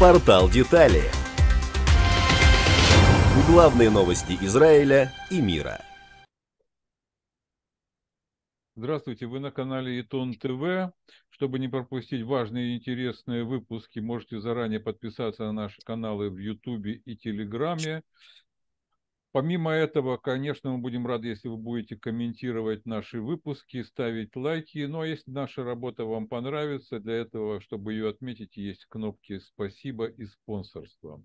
Портал детали. Главные новости Израиля и мира – Здравствуйте, вы на канале Итон ТВ. Чтобы не пропустить важные и интересные выпуски, можете заранее подписаться на наши каналы в Ютубе и Телеграме. Помимо этого, конечно, мы будем рады, если вы будете комментировать наши выпуски, ставить лайки. Ну а если наша работа вам понравится, для этого, чтобы ее отметить, есть кнопки «Спасибо» и «Спонсорство».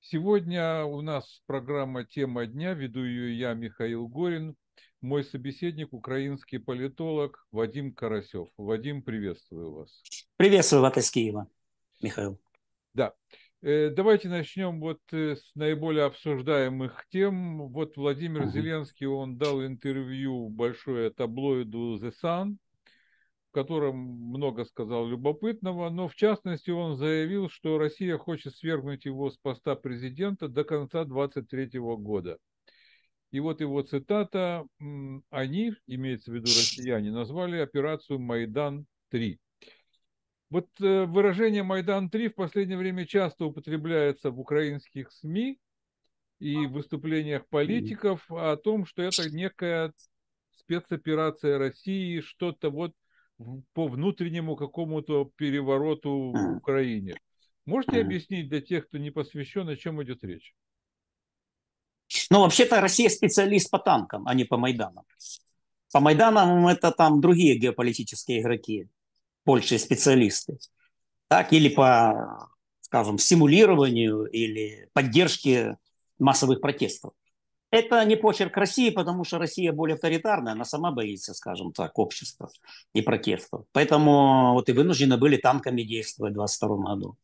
Сегодня у нас программа «Тема дня». Веду ее я, Михаил Горин. Мой собеседник – украинский политолог Вадим Карасев. Вадим, приветствую вас. Приветствую вас из Киева, Михаил. Да. Э, давайте начнем вот э, с наиболее обсуждаемых тем. Вот Владимир uh-huh. Зеленский, он дал интервью большое таблоиду The Sun, в котором много сказал любопытного, но в частности он заявил, что Россия хочет свергнуть его с поста президента до конца 2023 года. И вот его цитата, они, имеется в виду россияне, назвали операцию «Майдан-3». Вот э, выражение «Майдан-3» в последнее время часто употребляется в украинских СМИ и в выступлениях политиков о том, что это некая спецоперация России, что-то вот по внутреннему какому-то перевороту в Украине. Можете объяснить для тех, кто не посвящен, о чем идет речь? Но вообще-то Россия специалист по танкам, а не по Майданам. По Майданам это там другие геополитические игроки, большие специалисты. Так, или по, скажем, симулированию или поддержке массовых протестов. Это не почерк России, потому что Россия более авторитарная, она сама боится, скажем так, общества и протестов. Поэтому вот и вынуждены были танками действовать в 2022 году.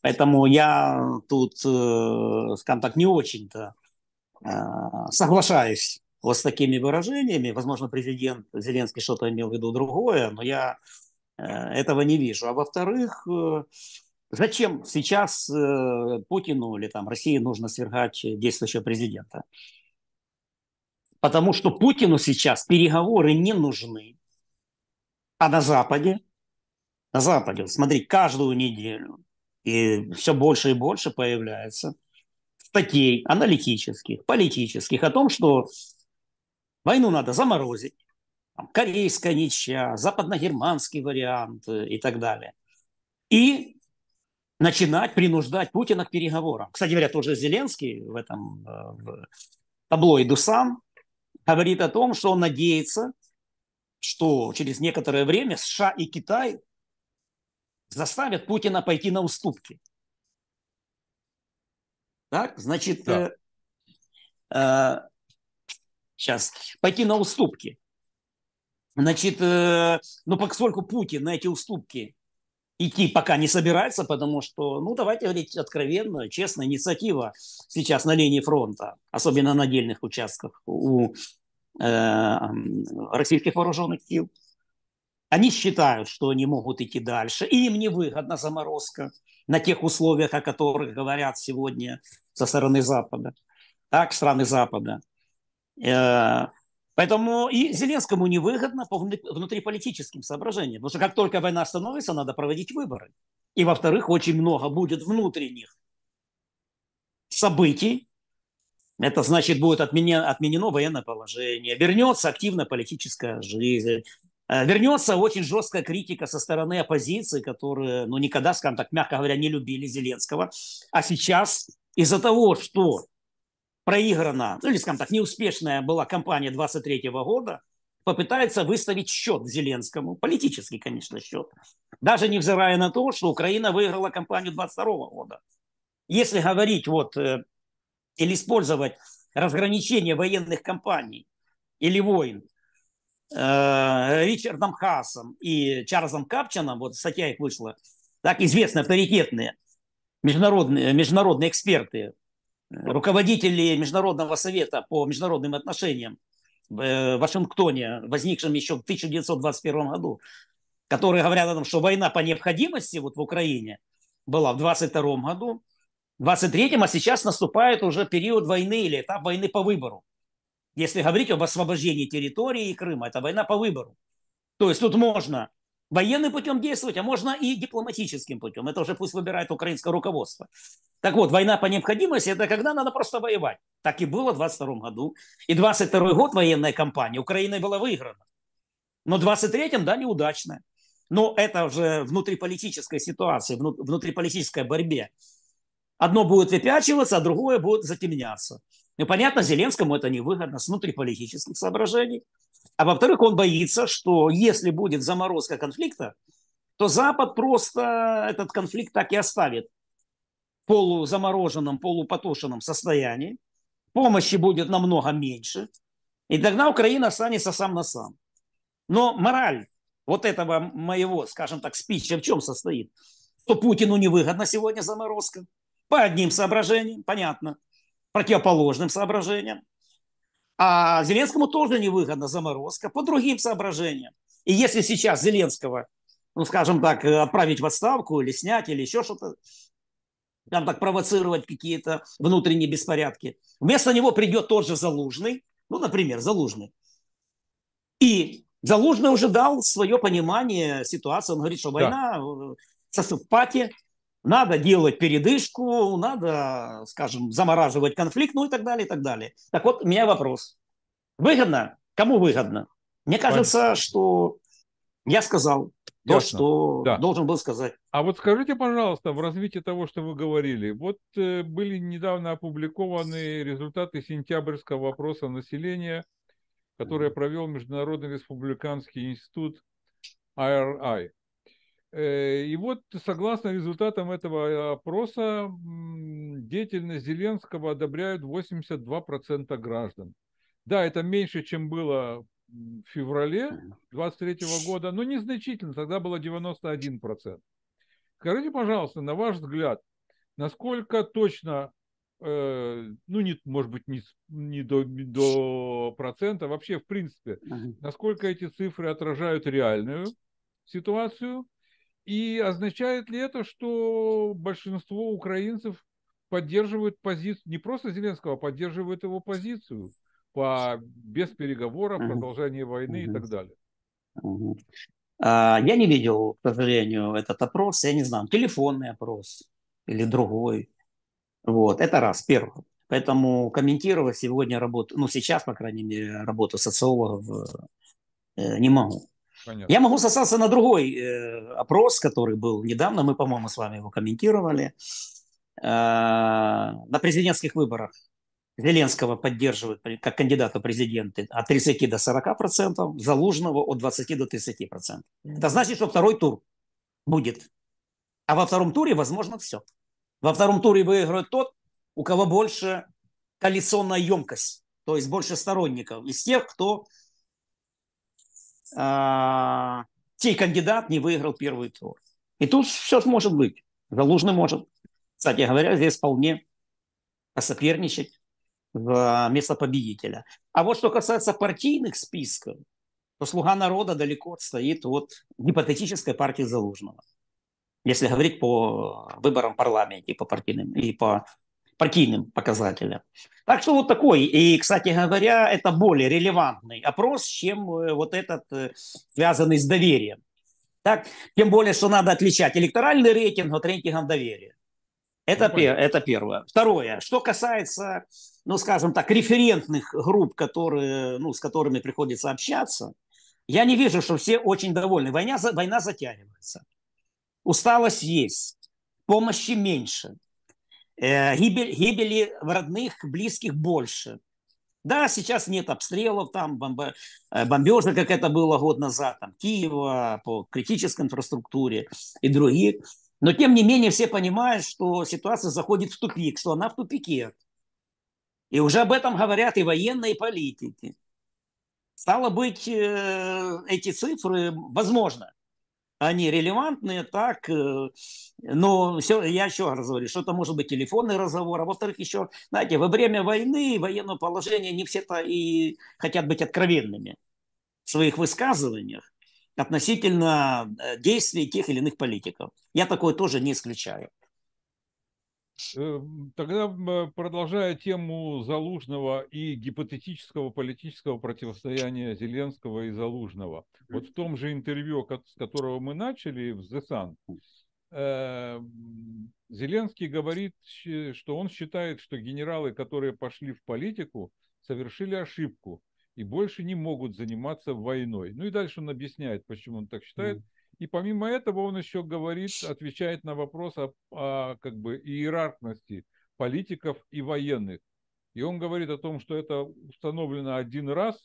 Поэтому я тут, э, скажем так, не очень-то Э, соглашаюсь вот с такими выражениями. Возможно, президент Зеленский что-то имел в виду другое, но я э, этого не вижу. А во-вторых, э, зачем сейчас Путину или там России нужно свергать действующего президента? Потому что Путину сейчас переговоры не нужны. А на Западе, на Западе, смотри, каждую неделю и все больше и больше появляется – статей аналитических, политических о том, что войну надо заморозить, там, корейская ничья, западно-германский вариант э, и так далее. И начинать принуждать Путина к переговорам. Кстати говоря, тоже Зеленский в этом э, в таблоиду сам говорит о том, что он надеется, что через некоторое время США и Китай заставят Путина пойти на уступки. Так, значит, да. э, э, сейчас, пойти на уступки. Значит, э, ну, поскольку Путин на эти уступки идти пока не собирается, потому что, ну, давайте говорить откровенно, честно, инициатива сейчас на линии фронта, особенно на отдельных участках у э, российских вооруженных сил. Они считают, что они могут идти дальше, и им не выгодна заморозка на тех условиях, о которых говорят сегодня со стороны Запада, так, страны Запада. Э, поэтому и Зеленскому невыгодно по внутриполитическим соображениям, потому что как только война становится, надо проводить выборы. И, во-вторых, очень много будет внутренних событий. Это значит, будет отменено, отменено военное положение, вернется активно политическая жизнь, Э, вернется очень жесткая критика со стороны оппозиции, которые, ну, никогда, скажем так, мягко говоря, не любили Зеленского. А сейчас из-за того, что проиграна, ну, или, скажем так, неуспешная была кампания 23 года, попытается выставить счет Зеленскому, политический, конечно, счет, даже невзирая на то, что Украина выиграла кампанию 22 года. Если говорить вот э, или использовать разграничение военных кампаний или войн э, Ричардом Хасом и Чарльзом Капчаном, вот статья их вышла, так известные авторитетные международные, международные эксперты, э, руководители Международного совета по международным отношениям в э, Вашингтоне, возникшем еще в 1921 году, которые говорят о том, что война по необходимости вот в Украине была в 22 году, в 23 а сейчас наступает уже период войны или этап войны по выбору. Если говорить об освобождении территории и Крыма, это война по выбору. То есть тут можно военным путем действовать, а можно и дипломатическим путем. Это уже пусть выбирает украинское руководство. Так вот, война по необходимости – это когда надо просто воевать. Так и было в 22 году. И 22 год военная кампания Украиной была выиграна. Но в 23-м, да, неудачная. Но это уже внутриполитическая ситуация, внутриполитическая борьбе. Одно будет выпячиваться, а другое будет затемняться. Ну, понятно, Зеленскому это невыгодно с внутриполитических соображений. А во-вторых, он боится, что если будет заморозка конфликта, то Запад просто этот конфликт так и оставит в полузамороженном, полупотушенном состоянии. Помощи будет намного меньше. И тогда Украина останется сам на сам. Но мораль вот этого моего, скажем так, спича в чем состоит? Что Путину невыгодно сегодня заморозка. По одним соображениям, понятно противоположным соображениям. А Зеленскому тоже невыгодна заморозка по другим соображениям. И если сейчас Зеленского, ну, скажем так, отправить в отставку или снять, или еще что-то, там так провоцировать какие-то внутренние беспорядки, вместо него придет тот же Залужный, ну, например, Залужный. И Залужный уже дал свое понимание ситуации. Он говорит, что война да. Э, со в пате, надо делать передышку, надо, скажем, замораживать конфликт, ну и так далее, и так далее. Так вот, у меня вопрос. Выгодно? Кому выгодно? Мне кажется, Понятно. что я сказал то, Ясно. что да. должен был сказать. А вот скажите, пожалуйста, в развитии того, что вы говорили, вот э, были недавно опубликованы результаты сентябрьского вопроса населения, которое провел Международный республиканский институт IRI. Э, и вот, согласно результатам этого опроса, деятельность Зеленского одобряют 82% граждан. Да, это меньше, чем было в феврале 23 года, но незначительно, тогда было 91%. Скажите, пожалуйста, на ваш взгляд, насколько точно, э, ну, не, может быть, не, не до, до процента, вообще, в принципе, насколько эти цифры отражают реальную ситуацию, и означает ли это, что большинство украинцев поддерживают позицию, не просто Зеленского, а поддерживают его позицию по, без переговоров, продолжение войны и так далее? А, я не видел, к сожалению, этот опрос. Я не знаю, телефонный опрос или другой. Вот, это раз, первое. Поэтому комментировать сегодня работу, ну сейчас, по крайней мере, работу социологов э, не могу. Понятно. Я могу сослаться на другой э, опрос, который был недавно, мы, по-моему, с вами его комментировали. Э, на президентских выборах Зеленского поддерживают как кандидата президента от 30 до 40 процентов, Залужного от 20 до 30 процентов. Это значит, что второй тур будет. А во втором туре возможно все. Во втором туре выиграет тот, у кого больше коалиционная емкость, то есть больше сторонников из тех, кто э, а, те кандидат не выиграл первый тур. И тут все может быть. Залужный может, кстати говоря, здесь вполне соперничать в место победителя. А вот что касается партийных списков, то «Слуга народа» далеко отстоит от гипотетической партии Залужного. Если говорить по выборам в парламенте и по партийным, и по партийным показателям. Так что вот такой. И, кстати говоря, это более релевантный опрос, чем э, вот этот, э, связанный с доверием. Так, тем более, что надо отличать электоральный рейтинг от рейтинга доверия. Это, пер, это первое. Второе. Что касается, ну, скажем так, референтных групп, которые, ну, с которыми приходится общаться, я не вижу, что все очень довольны. Война, война затягивается. Усталость есть. Помощи меньше. Э, гибель, гибели родных, близких больше. Да, сейчас нет обстрелов, там бомб... Э, бомбежек, как это было год назад, там Киева по критической инфраструктуре и других. Но тем не менее все понимают, что ситуация заходит в тупик, что она в тупике. И уже об этом говорят и военные, и политики. Стало быть, э, эти цифры, возможно, они релевантные, так, э, но все, я еще раз говорю, что это может быть телефонный разговор, а во-вторых, еще, знаете, во время войны, военного положения не все-то и хотят быть откровенными в своих высказываниях относительно э, действий тех или иных политиков. Я такое тоже не исключаю. Э, тогда, продолжая тему Залужного и гипотетического политического противостояния Зеленского и Залужного, вот в том же интервью, с которого мы начали, в The Sun, э, Зеленский говорит, что он считает, что генералы, которые пошли в политику, совершили ошибку и больше не могут заниматься войной. Ну и дальше он объясняет, почему он так считает. Mm. И помимо этого он еще говорит, отвечает на вопрос о, о как бы иерархности политиков и военных. И он говорит о том, что это установлено один раз,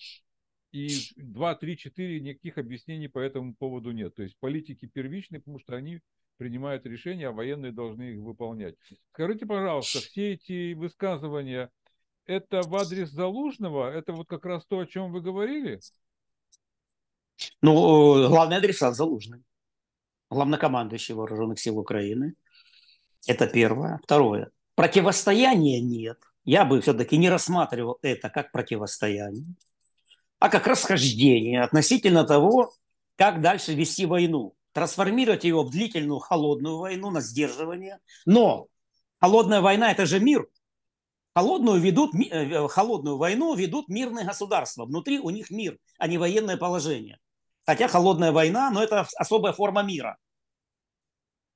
и два, три, четыре никаких объяснений по этому поводу нет. То есть политики первичны, потому что они принимают решения, а военные должны их выполнять. Скажите, пожалуйста, все эти высказывания, это в адрес Залужного, это вот как раз то, о чем вы говорили? Ну, э, главный адресат Залужный, главнокомандующий вооруженных сил Украины. Это первое. Второе. Противостояния нет. Я бы все-таки не рассматривал это как противостояние, а как расхождение относительно того, как дальше вести войну. Трансформировать ее в длительную холодную войну на сдерживание. Но холодная война – это же мир. Холодную, ведут, э, холодную войну ведут мирные государства. Внутри у них мир, а не военное положение. Хотя холодная война, но это особая форма мира.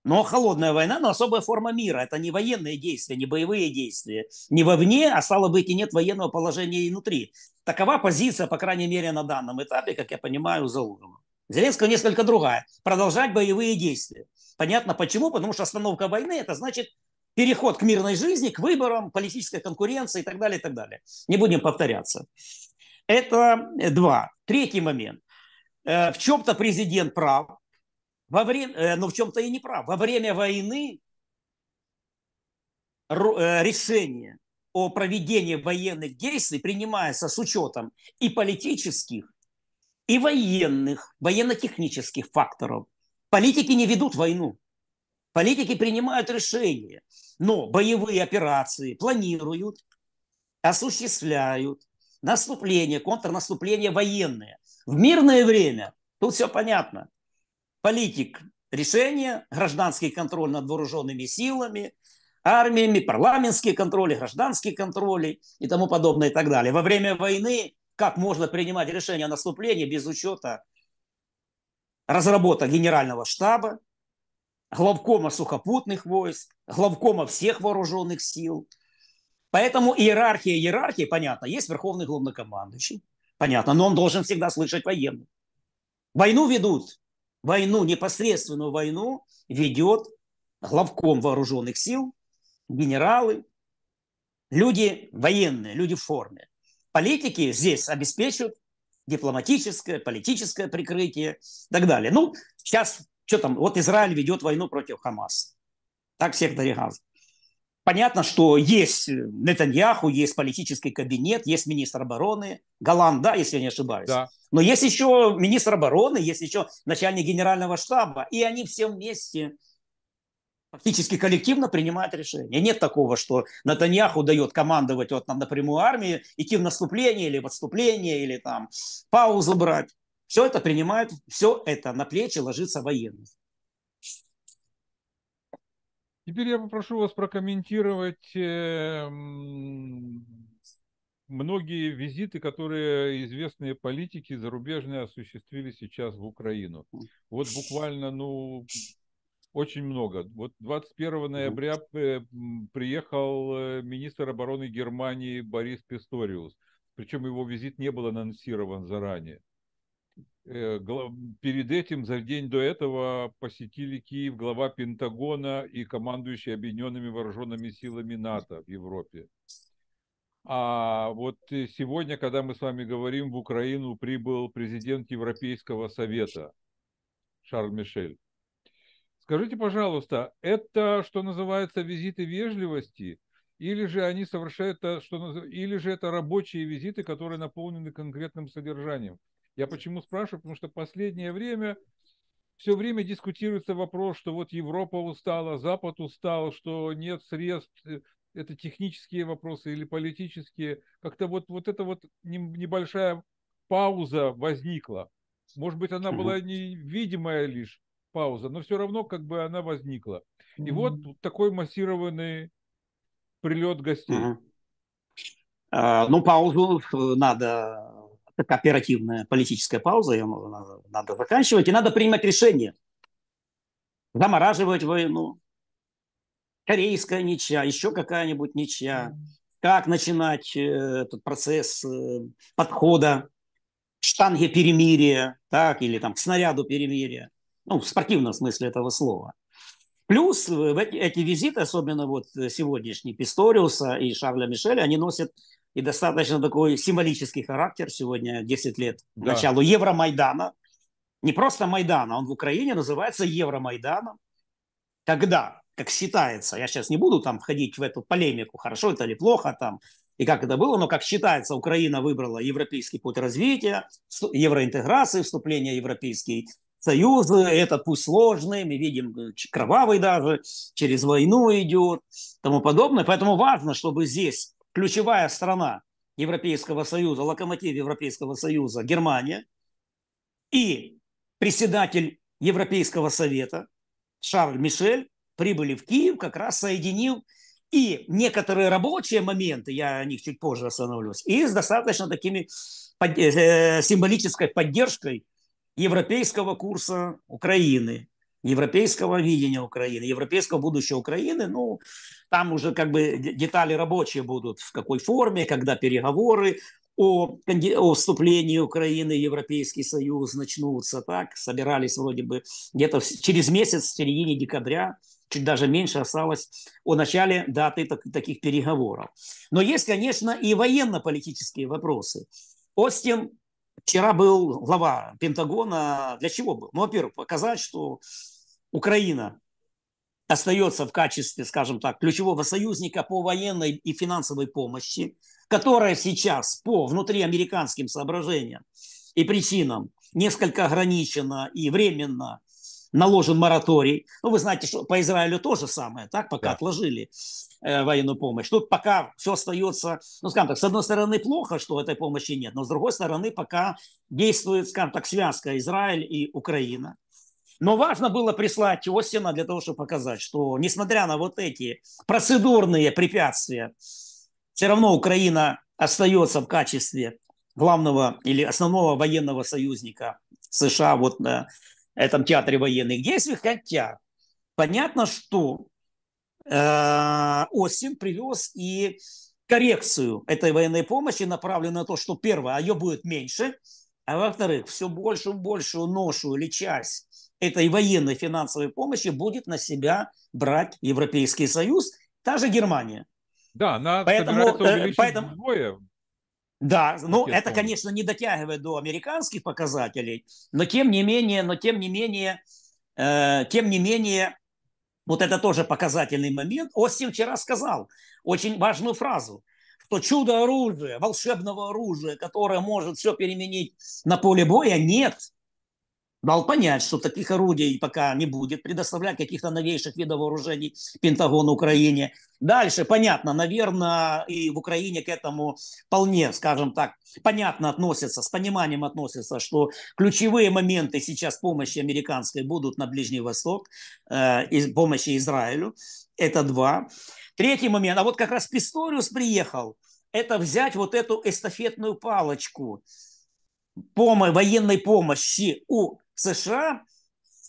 Но холодная война, но особая форма мира. Это не военные действия, не боевые действия. Не вовне, а стало быть, и нет военного положения и внутри. Такова позиция, по крайней мере, на данном этапе, как я понимаю, Залужина. Зеленского несколько другая. Продолжать боевые действия. Понятно почему? Потому что остановка войны – это значит переход к мирной жизни, к выборам, политической конкуренции и так далее, и так далее. Не будем повторяться. Это два. Третий момент. Э, в чем-то президент прав, во время, э, но в чем-то и не прав. Во время войны э, решение о проведении военных действий принимается с учетом и политических, и военных, военно-технических факторов. Политики не ведут войну. Политики принимают решения, но боевые операции планируют, осуществляют наступление, контрнаступление военное. В мирное время тут все понятно. Политик – решение, гражданский контроль над вооруженными силами, армиями, парламентские контроли, гражданские контроли и тому подобное и так далее. Во время войны как можно принимать решение о наступлении без учета разработок генерального штаба, главкома сухопутных войск, главкома всех вооруженных сил. Поэтому иерархия иерархии, понятно, есть верховный главнокомандующий, Понятно, но он должен всегда слышать военных. Войну ведут, войну, непосредственную войну ведет главком вооруженных сил, генералы, люди военные, люди в форме. Политики здесь обеспечивают дипломатическое, политическое прикрытие и так далее. Ну, сейчас, что там, вот Израиль ведет войну против Хамас. Так сектор Газа. Понятно, что есть э, Нетаньяху, есть политический кабинет, есть министр обороны, Голланд, да, если я не ошибаюсь. Да. Но есть еще министр обороны, есть еще начальник генерального штаба, и они все вместе фактически коллективно принимают решения. Нет такого, что Натаньяху дает командовать вот нам напрямую армии, идти в наступление или в отступление, или там паузу брать. Все это принимают, все это на плечи ложится военных. Теперь я попрошу вас прокомментировать эм, многие визиты, которые известные политики зарубежные осуществили сейчас в Украину. Вот буквально, ну, очень много. Вот 21 ноября э, приехал э, министр обороны Германии Борис Писториус. Причем его визит не был анонсирован заранее. Э, перед этим, за день до этого, посетили Киев глава Пентагона и командующий Объединенными Вооруженными Силами НАТО в Европе. А вот э, сегодня, когда мы с вами говорим, в Украину прибыл президент Европейского Совета Шарль Мишель. Скажите, пожалуйста, это, что называется, визиты вежливости, или же они совершают, это, что, или же это рабочие визиты, которые наполнены конкретным содержанием? Я почему спрашиваю? Потому что последнее время все время дискутируется вопрос, что вот Европа устала, Запад устал, что нет средств, э, это технические вопросы или политические. Как-то вот, вот эта вот небольшая пауза возникла. Может быть, она была невидимая лишь пауза, но все равно как бы она возникла. И вот такой массированный прилет гостей. mm ну, паузу э, надо как оперативная политическая пауза, ее надо, надо заканчивать, и надо принимать решение. Замораживать войну, корейская ничья, еще какая-нибудь ничья, как начинать э, этот процесс э, подхода к штанге перемирия, так, или там к снаряду перемирия, ну, в спортивном смысле этого слова. Плюс э, эти визиты, особенно вот сегодняшний Писториуса и Шарля Мишеля, они носят и достаточно такой символический характер сегодня, 10 лет да. началу Евромайдана. Не просто Майдана, он в Украине называется Евромайданом. Когда, как считается, я сейчас не буду там входить в эту полемику, хорошо это или плохо там, и как это было, но как считается, Украина выбрала европейский путь развития, евроинтеграции, вступление в Европейский Союз, это пусть сложный, мы видим, э, кровавый даже, через войну идет, тому подобное. Поэтому важно, чтобы здесь ключевая страна Европейского Союза, локомотив Европейского Союза Германия и председатель Европейского Совета Шарль Мишель прибыли в Киев, как раз соединил и некоторые рабочие моменты, я о них чуть позже остановлюсь, и с достаточно такими под, э, символической поддержкой европейского курса Украины европейского видения Украины, европейского будущего Украины, ну, там уже как бы детали рабочие будут, в какой форме, когда переговоры о, о вступлении Украины в Европейский Союз начнутся, так, собирались вроде бы где-то через месяц, в середине декабря, чуть даже меньше осталось о начале даты так, таких переговоров. Но есть, конечно, и военно-политические вопросы. Остин Вчера был глава Пентагона. Для чего был? Ну, во-первых, показать, что Украина остается в качестве, скажем так, ключевого союзника по военной и финансовой помощи, которая сейчас по внутриамериканским соображениям и причинам несколько ограничена и временно наложен мораторий. Ну, вы знаете, что по Израилю то же самое, так, пока да. отложили э, военную помощь. Тут пока все остается, ну, скажем так, с одной стороны плохо, что этой помощи нет, но с другой стороны пока действует, скажем так, связка Израиль и Украина. Но важно было прислать Остина для того, чтобы показать, что несмотря на вот эти процедурные препятствия, все равно Украина остается в качестве главного или основного военного союзника США вот на этом театре военных действий. Хотя понятно, что э, Остин привез и коррекцию этой военной помощи, направленную на то, что первое, ее будет меньше, а во-вторых, все больше и большую ношу или часть этой военной финансовой помощи будет на себя брать Европейский Союз, та же Германия. Да, она поэтому, э, поэтому, вдвое. Да, ну это, помню. конечно, не дотягивает до американских показателей, но тем не менее, но тем не менее, э, тем не менее, вот это тоже показательный момент. Остин вчера сказал очень важную фразу, что чудо оружия, волшебного оружия, которое может все переменить на поле боя, нет дал понять, что таких орудий пока не будет, предоставлять каких-то новейших видов вооружений Пентагон Украине. Дальше, понятно, наверное, и в Украине к этому вполне, скажем так, понятно относятся, с пониманием относятся, что ключевые моменты сейчас помощи американской будут на Ближний Восток, э, помощи Израилю. Это два. Третий момент, а вот как раз Писториус приехал, это взять вот эту эстафетную палочку, помощь, военной помощи у США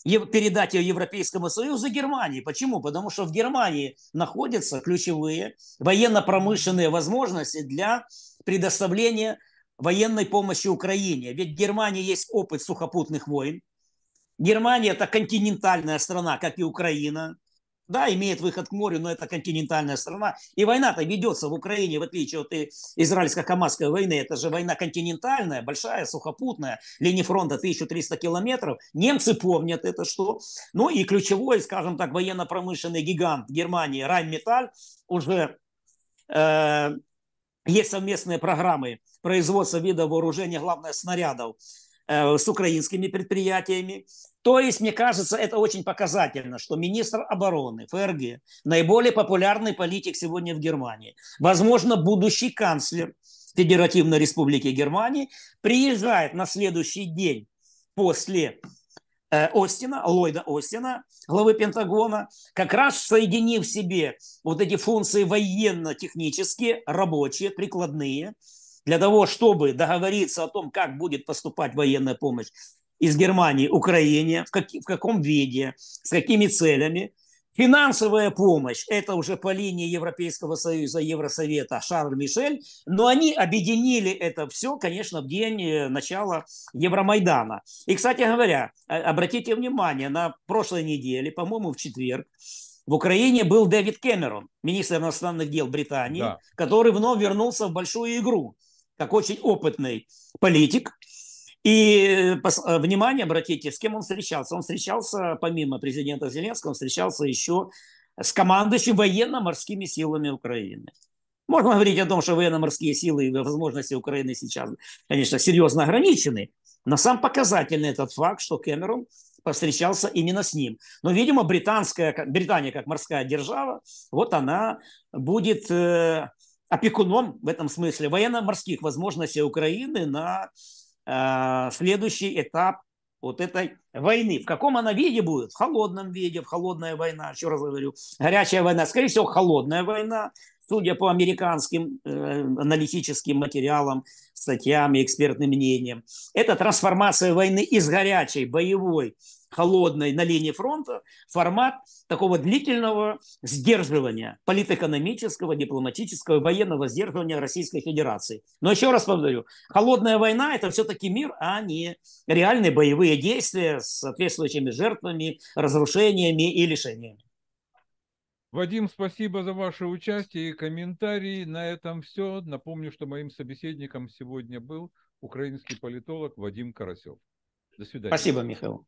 передать ее Европейскому Союзу Германии. Почему? Потому что в Германии находятся ключевые военно-промышленные возможности для предоставления военной помощи Украине. Ведь в Германии есть опыт сухопутных войн. Германия – это континентальная страна, как и Украина да, имеет выход к морю, но это континентальная страна. И война-то ведется в Украине, в отличие от израильско-хамасской войны. Это же война континентальная, большая, сухопутная, линия фронта 1300 километров. Немцы помнят это что. Ну и ключевой, скажем так, военно-промышленный гигант Германии Райнметаль уже э, есть совместные программы производства вида вооружения, главное снарядов э, с украинскими предприятиями. То есть, мне кажется, это очень показательно, что министр обороны ФРГ, наиболее популярный политик сегодня в Германии, возможно, будущий канцлер Федеративной Республики Германии, приезжает на следующий день после э, Остина, Ллойда Остина, главы Пентагона, как раз соединив в себе вот эти функции военно-технические, рабочие, прикладные, для того, чтобы договориться о том, как будет поступать военная помощь из Германии Украине, в, как, в каком виде, с какими целями. Финансовая помощь – это уже по линии Европейского Союза, Евросовета, Шарль Мишель, но они объединили это все, конечно, в день э, начала Евромайдана. И, кстати говоря, а, обратите внимание, на прошлой неделе, по-моему, в четверг, в Украине был Дэвид Кэмерон, министр иностранных дел Британии, да. который вновь вернулся в большую игру, как очень опытный политик – и э, э, внимание обратите, с кем он встречался. Он встречался, помимо президента Зеленского, он встречался еще с командующим военно-морскими силами Украины. Можно говорить о том, что военно-морские силы и возможности Украины сейчас, конечно, серьезно ограничены, но сам показательный этот факт, что Кэмерон повстречался именно с ним. Но, видимо, британская, Британия как морская держава, вот она будет э, опекуном в этом смысле военно-морских возможностей Украины на Э, следующий этап вот этой войны. В каком она виде будет? В холодном виде, в холодная война, еще раз говорю. Горячая война, скорее всего, холодная война судя по американским э, аналитическим материалам, статьям и экспертным мнениям. Это трансформация войны из горячей, боевой, холодной на линии фронта формат такого длительного сдерживания политэкономического, дипломатического, военного сдерживания Российской Федерации. Но еще раз повторю, холодная война – это все-таки мир, а не реальные боевые действия с соответствующими жертвами, разрушениями и лишениями. Вадим, спасибо за ваше участие и комментарии. На этом все. Напомню, что моим собеседником сегодня был украинский политолог Вадим Карасев. До свидания. Спасибо, Михаил.